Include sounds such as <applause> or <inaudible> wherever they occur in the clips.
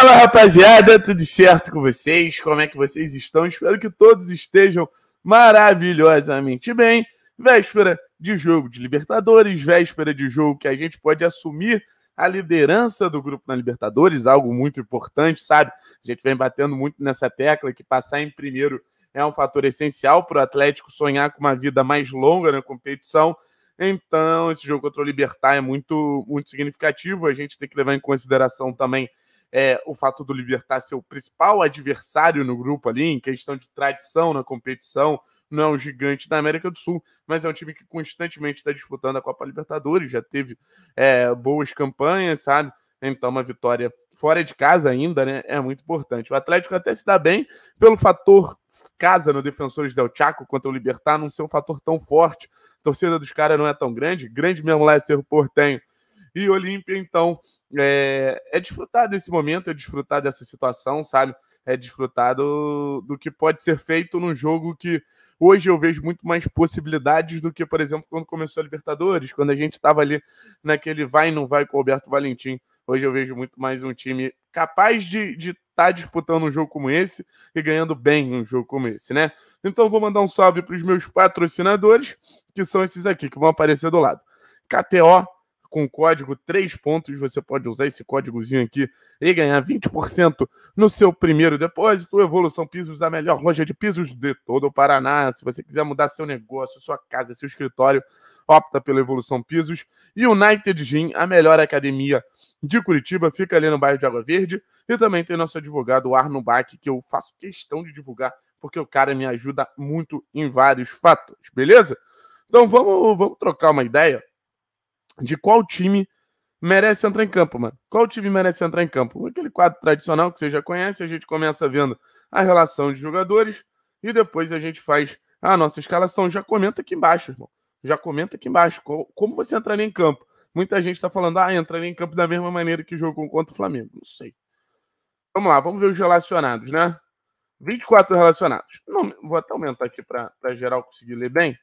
Fala rapaziada, tudo certo com vocês? Como é que vocês estão? Espero que todos estejam maravilhosamente bem. Véspera de jogo de Libertadores, véspera de jogo que a gente pode assumir a liderança do grupo na Libertadores, algo muito importante, sabe? A gente vem batendo muito nessa tecla que passar em primeiro é um fator essencial para o Atlético sonhar com uma vida mais longa na competição. Então, esse jogo contra o Libertar é muito, muito significativo. A gente tem que levar em consideração também é, o fato do Libertar ser o principal adversário no grupo ali, em questão de tradição na competição, não é um gigante da América do Sul, mas é um time que constantemente está disputando a Copa Libertadores, já teve é, boas campanhas, sabe? Então, uma vitória fora de casa ainda, né? É muito importante. O Atlético até se dá bem pelo fator casa no Defensores del Chaco contra o Libertar não ser um fator tão forte. A torcida dos caras não é tão grande. Grande mesmo lá é o Portenho. E Olímpia, então, é, é desfrutar desse momento, é desfrutar dessa situação, sabe? É desfrutar do, do que pode ser feito num jogo que hoje eu vejo muito mais possibilidades do que, por exemplo, quando começou a Libertadores, quando a gente estava ali naquele vai e não vai com o Alberto Valentim. Hoje eu vejo muito mais um time capaz de estar tá disputando um jogo como esse e ganhando bem um jogo como esse, né? Então vou mandar um salve para os meus patrocinadores, que são esses aqui, que vão aparecer do lado. KTO, com o código 3 pontos, você pode usar esse códigozinho aqui e ganhar 20% no seu primeiro depósito. Evolução Pisos, a melhor loja de pisos de todo o Paraná. Se você quiser mudar seu negócio, sua casa, seu escritório, opta pela Evolução Pisos. E United Gym, a melhor academia de Curitiba, fica ali no bairro de Água Verde. E também tem nosso advogado Arno Bach, que eu faço questão de divulgar, porque o cara me ajuda muito em vários fatores, beleza? Então vamos, vamos trocar uma ideia de qual time merece entrar em campo, mano. Qual time merece entrar em campo? Aquele quadro tradicional que você já conhece, a gente começa vendo a relação de jogadores e depois a gente faz a nossa escalação. Já comenta aqui embaixo, irmão. Já comenta aqui embaixo como você entraria em campo. Muita gente está falando, ah, entraria em campo da mesma maneira que jogou contra o Flamengo. Não sei. Vamos lá, vamos ver os relacionados, né? 24 relacionados. Não, vou até aumentar aqui para geral conseguir ler bem.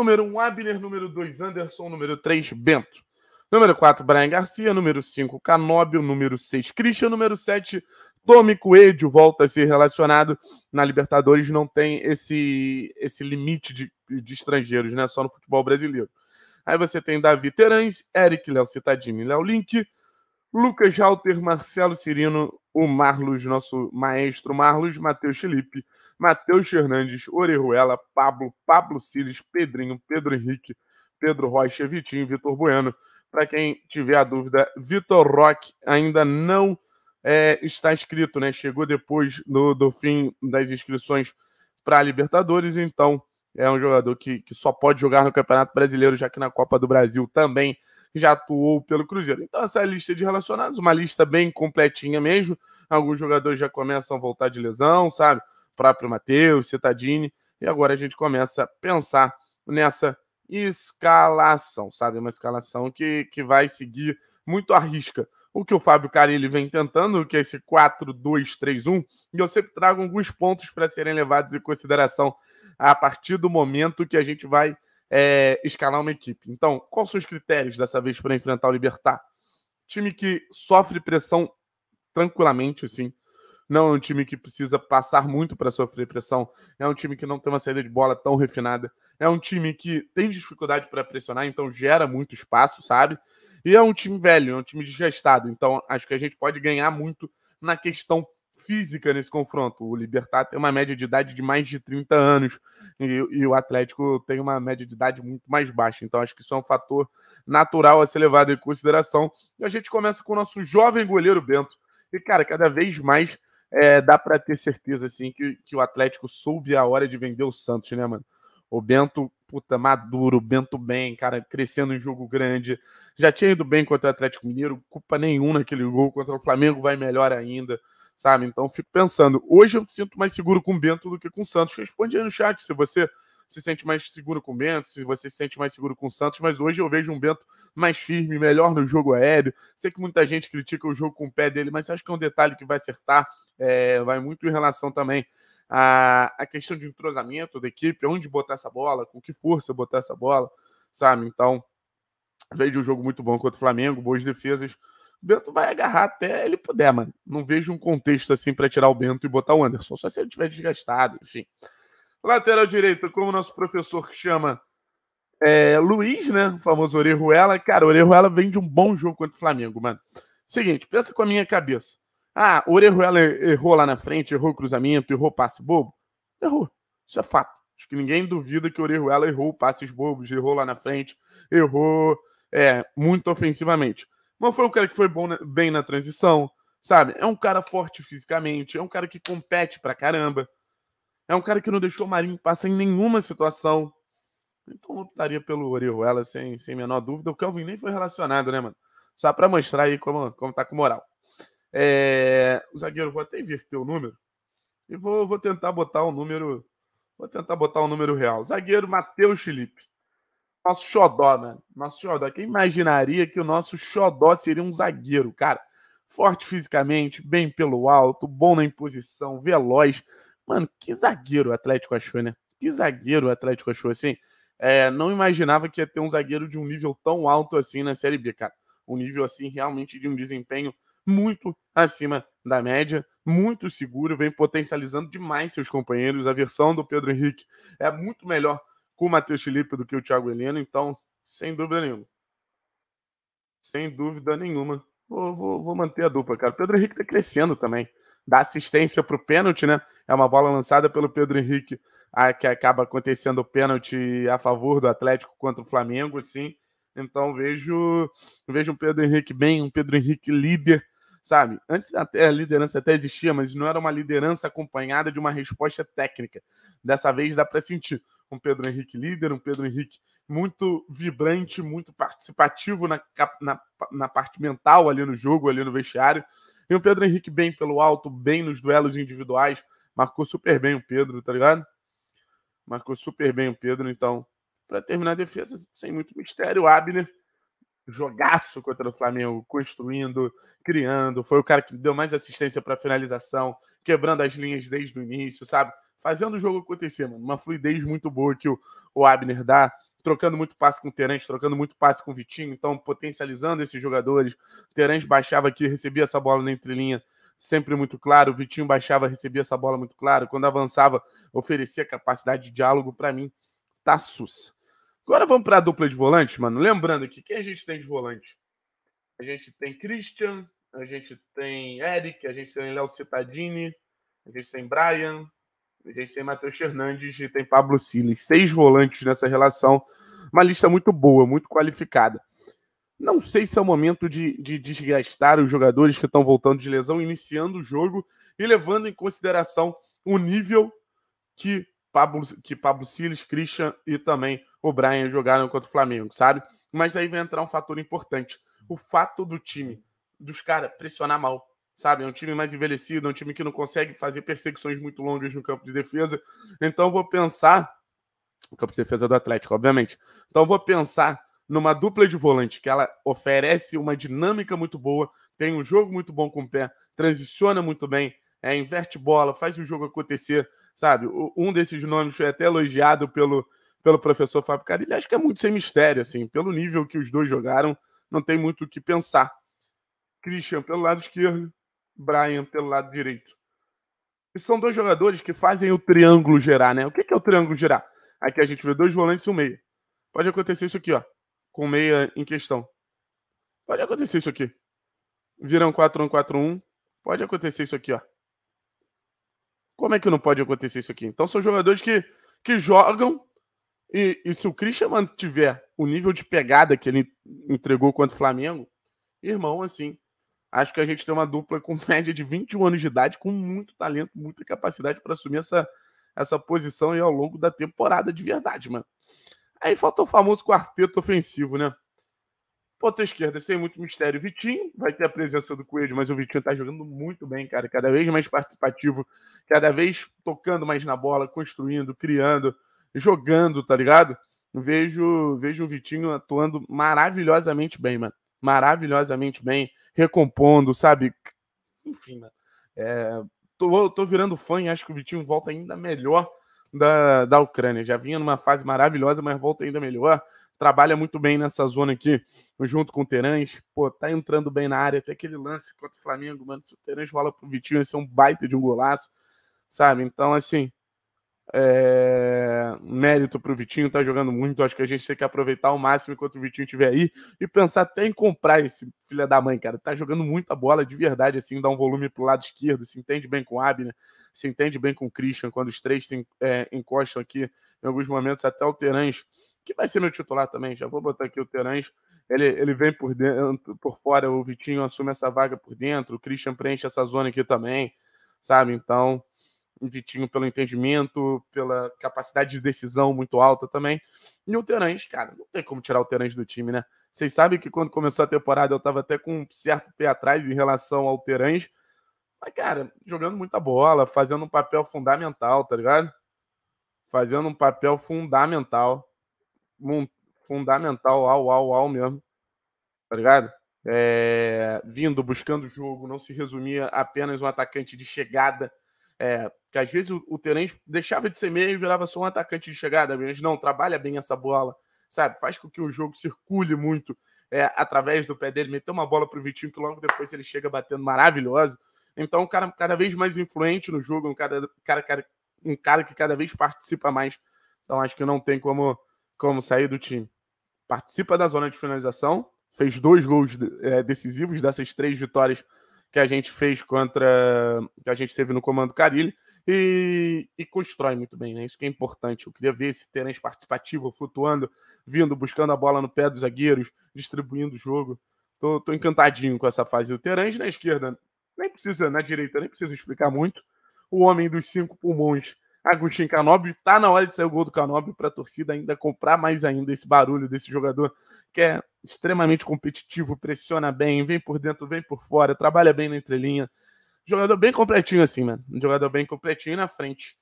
Número 1, Abner. Número 2, Anderson. Número 3, Bento. Número 4, Brian Garcia. Número 5, Canóbio. Número 6, Christian. Número 7, Domi Coelho. Volta a ser relacionado. Na Libertadores não tem esse, esse limite de, de estrangeiros, né? Só no futebol brasileiro. Aí você tem Davi Terães, Eric Léo Citadini, Léo Link, Lucas Halter, Marcelo Cirino, o Marlos, nosso maestro Marlos, Matheus Felipe, Matheus Fernandes, Orejuela, Pablo, Pablo Siles, Pedrinho, Pedro Henrique, Pedro Rocha, Vitinho, Vitor Bueno. Para quem tiver a dúvida, Vitor Roque ainda não é, está inscrito, né? Chegou depois do, do fim das inscrições para a Libertadores, então é um jogador que, que só pode jogar no Campeonato Brasileiro, já que na Copa do Brasil também já atuou pelo Cruzeiro. Então, essa é a lista de relacionados, uma lista bem completinha mesmo. Alguns jogadores já começam a voltar de lesão, sabe? O próprio Matheus, Cetadini E agora a gente começa a pensar nessa escalação, sabe? Uma escalação que, que vai seguir muito à risca o que o Fábio Carilli vem tentando, que é esse 4-2-3-1, e eu sempre trago alguns pontos para serem levados em consideração a partir do momento que a gente vai é, escalar uma equipe. Então, quais são os critérios dessa vez para enfrentar o Libertar? Time que sofre pressão tranquilamente, assim. Não é um time que precisa passar muito para sofrer pressão. É um time que não tem uma saída de bola tão refinada. É um time que tem dificuldade para pressionar, então gera muito espaço, sabe? E é um time velho, é um time desgastado. Então, acho que a gente pode ganhar muito na questão física nesse confronto. O Libertar tem uma média de idade de mais de 30 anos e, e, o Atlético tem uma média de idade muito mais baixa. Então acho que isso é um fator natural a ser levado em consideração. E a gente começa com o nosso jovem goleiro Bento. E, cara, cada vez mais é, dá para ter certeza assim que, que o Atlético soube a hora de vender o Santos, né, mano? O Bento, puta, maduro, Bento bem, cara, crescendo em jogo grande. Já tinha ido bem contra o Atlético Mineiro, culpa nenhuma naquele gol. Contra o Flamengo vai melhor ainda sabe? Então fico pensando, hoje eu me sinto mais seguro com o Bento do que com o Santos. Responde aí no chat se você se sente mais seguro com o Bento, se você se sente mais seguro com o Santos, mas hoje eu vejo um Bento mais firme, melhor no jogo aéreo. Sei que muita gente critica o jogo com o pé dele, mas acho que é um detalhe que vai acertar, é, vai muito em relação também à, à questão de entrosamento da equipe, onde botar essa bola, com que força botar essa bola, sabe? Então, vejo um jogo muito bom contra o Flamengo, boas defesas, o Bento vai agarrar até ele puder, mano. Não vejo um contexto assim para tirar o Bento e botar o Anderson, só se ele tiver desgastado, enfim. Lateral direito, como o nosso professor chama é, Luiz, né? O famoso Orejuela. Cara, o Orejuela vem de um bom jogo contra o Flamengo, mano. Seguinte, pensa com a minha cabeça. Ah, o Orejuela errou lá na frente, errou cruzamento, errou passe bobo. Errou. Isso é fato. Acho que ninguém duvida que o Orejuela errou passes bobos, errou lá na frente, errou é, muito ofensivamente. Mas foi um cara que foi bom, bem na transição, sabe? É um cara forte fisicamente, é um cara que compete pra caramba. É um cara que não deixou o Marinho passar em nenhuma situação. Então eu optaria pelo Orihuela, sem, sem menor dúvida. O Kelvin nem foi relacionado, né, mano? Só pra mostrar aí como, como tá com moral. É... O zagueiro, vou até inverter o número. E vou, vou tentar botar o um número. Vou tentar botar o um número real. Zagueiro Matheus Felipe nosso xodó, né? Nosso xodó. Quem imaginaria que o nosso xodó seria um zagueiro, cara? Forte fisicamente, bem pelo alto, bom na imposição, veloz. Mano, que zagueiro o Atlético achou, né? Que zagueiro o Atlético achou, assim. É, não imaginava que ia ter um zagueiro de um nível tão alto assim na Série B, cara. Um nível, assim, realmente de um desempenho muito acima da média, muito seguro, vem potencializando demais seus companheiros. A versão do Pedro Henrique é muito melhor com o Matheus Felipe do que o Thiago Heleno, então, sem dúvida nenhuma. Sem dúvida nenhuma. Vou, vou, vou manter a dupla, cara. Pedro Henrique tá crescendo também. Dá assistência pro pênalti, né? É uma bola lançada pelo Pedro Henrique, a, que acaba acontecendo o pênalti a favor do Atlético contra o Flamengo, assim. Então vejo, vejo um Pedro Henrique bem, um Pedro Henrique líder, sabe? Antes até a liderança até existia, mas não era uma liderança acompanhada de uma resposta técnica. Dessa vez dá para sentir um Pedro Henrique líder, um Pedro Henrique muito vibrante, muito participativo na, na, na parte mental ali no jogo, ali no vestiário. E o Pedro Henrique bem pelo alto, bem nos duelos individuais. Marcou super bem o Pedro, tá ligado? Marcou super bem o Pedro, então. Para terminar a defesa, sem muito mistério, o Abner jogaço contra o Flamengo, construindo, criando. Foi o cara que deu mais assistência para finalização, quebrando as linhas desde o início, sabe? Fazendo o jogo acontecer, mano. Uma fluidez muito boa que o, o Abner dá, trocando muito passe com o Terence, trocando muito passe com o Vitinho, então potencializando esses jogadores. O Terence baixava aqui, recebia essa bola na entrelinha sempre muito claro. O Vitinho baixava, recebia essa bola muito claro. Quando avançava, oferecia capacidade de diálogo. Para mim, tá sus. Agora vamos para a dupla de volante, mano. Lembrando aqui, quem a gente tem de volante? A gente tem Christian, a gente tem Eric, a gente tem Léo Cittadini, a gente tem Brian, a gente tem Matheus Fernandes e tem Pablo Silas. Seis volantes nessa relação. Uma lista muito boa, muito qualificada. Não sei se é o momento de, de desgastar os jogadores que estão voltando de lesão, iniciando o jogo e levando em consideração o nível que Pablo, que Pablo Silas, Christian e também o Brian jogaram contra o Flamengo, sabe? Mas aí vai entrar um fator importante. O fato do time, dos caras, pressionar mal, sabe? É um time mais envelhecido, é um time que não consegue fazer perseguições muito longas no campo de defesa. Então vou pensar. O campo de defesa do Atlético, obviamente. Então vou pensar numa dupla de volante que ela oferece uma dinâmica muito boa, tem um jogo muito bom com o pé, transiciona muito bem, é, inverte bola, faz o jogo acontecer, sabe? Um desses nomes foi até elogiado pelo pelo professor Fábio Carilli, acho que é muito sem mistério, assim, pelo nível que os dois jogaram, não tem muito o que pensar. Christian pelo lado esquerdo, Brian pelo lado direito. E são dois jogadores que fazem o triângulo gerar, né? O que é o triângulo gerar? Aqui a gente vê dois volantes e um meia. Pode acontecer isso aqui, ó. Com meia em questão. Pode acontecer isso aqui. Viram 4-1-4-1. Pode acontecer isso aqui, ó. Como é que não pode acontecer isso aqui? Então são jogadores que, que jogam e, e se o Christian mantiver o nível de pegada que ele entregou contra o Flamengo, irmão, assim, acho que a gente tem uma dupla com <laughs> média de 21 anos de idade, com muito talento, muita capacidade para assumir essa, essa posição aí ao longo da temporada de verdade, mano. Aí falta o famoso quarteto ofensivo, né? Ponta esquerda, sem muito mistério, Vitinho. Vai ter a presença do Coelho, mas o Vitinho tá jogando muito bem, cara. Cada vez mais participativo, cada vez tocando mais na bola, construindo, criando jogando, tá ligado? Vejo, vejo o Vitinho atuando maravilhosamente bem, mano. Maravilhosamente bem, recompondo, sabe? Enfim, mano. É, tô, tô virando fã e acho que o Vitinho volta ainda melhor da, da Ucrânia. Já vinha numa fase maravilhosa, mas volta ainda melhor. Trabalha muito bem nessa zona aqui, junto com o Terãs. Pô, tá entrando bem na área. até aquele lance contra o Flamengo, mano. Se o Terãs rola pro Vitinho, ia ser um baita de um golaço, sabe? Então, assim, é... Mérito para o Vitinho, tá jogando muito. Acho que a gente tem que aproveitar ao máximo enquanto o Vitinho estiver aí e pensar até em comprar esse filho da mãe, cara. Tá jogando muita bola de verdade, assim, dá um volume pro lado esquerdo. Se entende bem com o Abner, se entende bem com o Christian. Quando os três se é, encostam aqui, em alguns momentos, até o Terãs, que vai ser meu titular também. Já vou botar aqui o Terãs. Ele, ele vem por dentro, por fora. O Vitinho assume essa vaga por dentro. O Christian preenche essa zona aqui também, sabe? Então Vitinho pelo entendimento, pela capacidade de decisão muito alta também. E o Terãs, cara, não tem como tirar o Terãs do time, né? Vocês sabem que quando começou a temporada eu estava até com um certo pé atrás em relação ao Terãs. Mas, cara, jogando muita bola, fazendo um papel fundamental, tá ligado? Fazendo um papel fundamental. Fundamental, ao, ao, ao mesmo. Tá ligado? É, vindo, buscando o jogo, não se resumia apenas um atacante de chegada. É, que às vezes o, o Terence deixava de ser meio e virava só um atacante de chegada. Mas não, trabalha bem essa bola, sabe? Faz com que o jogo circule muito é, através do pé dele. Meteu uma bola para o Vitinho que logo depois ele chega batendo maravilhoso. Então, um cara cada vez mais influente no jogo, um cara, cara, cara, um cara que cada vez participa mais. Então, acho que não tem como, como sair do time. Participa da zona de finalização, fez dois gols é, decisivos dessas três vitórias que a gente fez contra. que a gente teve no comando Carilho e, e constrói muito bem, né? Isso que é importante. Eu queria ver esse Terence participativo, flutuando, vindo, buscando a bola no pé dos zagueiros, distribuindo o jogo. Tô, tô encantadinho com essa fase do Terence na esquerda. Nem precisa, na direita, nem precisa explicar muito. O homem dos cinco pulmões, Agostinho Canobbio, Tá na hora de sair o gol do Canobbio para a torcida ainda comprar mais ainda esse barulho desse jogador que é extremamente competitivo, pressiona bem, vem por dentro, vem por fora, trabalha bem na entrelinha. Jogador bem completinho, assim, mano. Um jogador bem completinho na frente.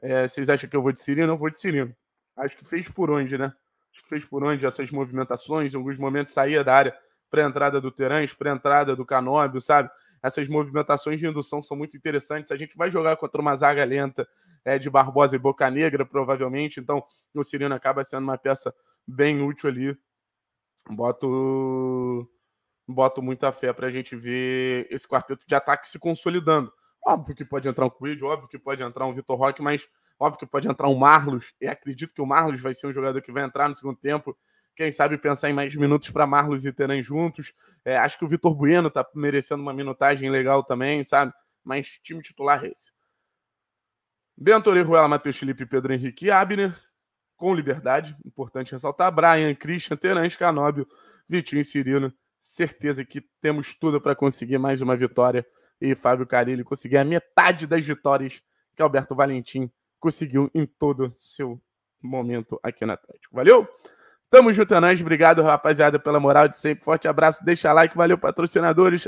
É, vocês acham que eu vou de Cirino? Não vou de Cirino. Acho que fez por onde, né? Acho que fez por onde essas movimentações. Em alguns momentos saía da área para entrada do Terãs, para entrada do Canóbio, sabe? Essas movimentações de indução são muito interessantes. A gente vai jogar contra uma zaga lenta é, de Barbosa e Boca Negra, provavelmente. Então, o Cirino acaba sendo uma peça bem útil ali. Boto boto muita fé para a gente ver esse quarteto de ataque se consolidando. Óbvio que pode entrar um Creed, óbvio que pode entrar um Vitor Roque, mas óbvio que pode entrar um Marlos. E acredito que o Marlos vai ser um jogador que vai entrar no segundo tempo. Quem sabe pensar em mais minutos para Marlos e terem juntos. É, acho que o Vitor Bueno está merecendo uma minutagem legal também, sabe? Mas time titular é esse. Bento Ruela, Matheus Felipe, Pedro Henrique e Abner. Com liberdade, importante ressaltar. Brian, Christian, Teran, Canóbio, Vitinho e Cirino certeza que temos tudo para conseguir mais uma vitória e Fábio Carilli conseguir a metade das vitórias que Alberto Valentim conseguiu em todo seu momento aqui no Atlético. Valeu? Tamo junto, Anães. É Obrigado, rapaziada, pela moral de sempre. Forte abraço, deixa like. Valeu, patrocinadores.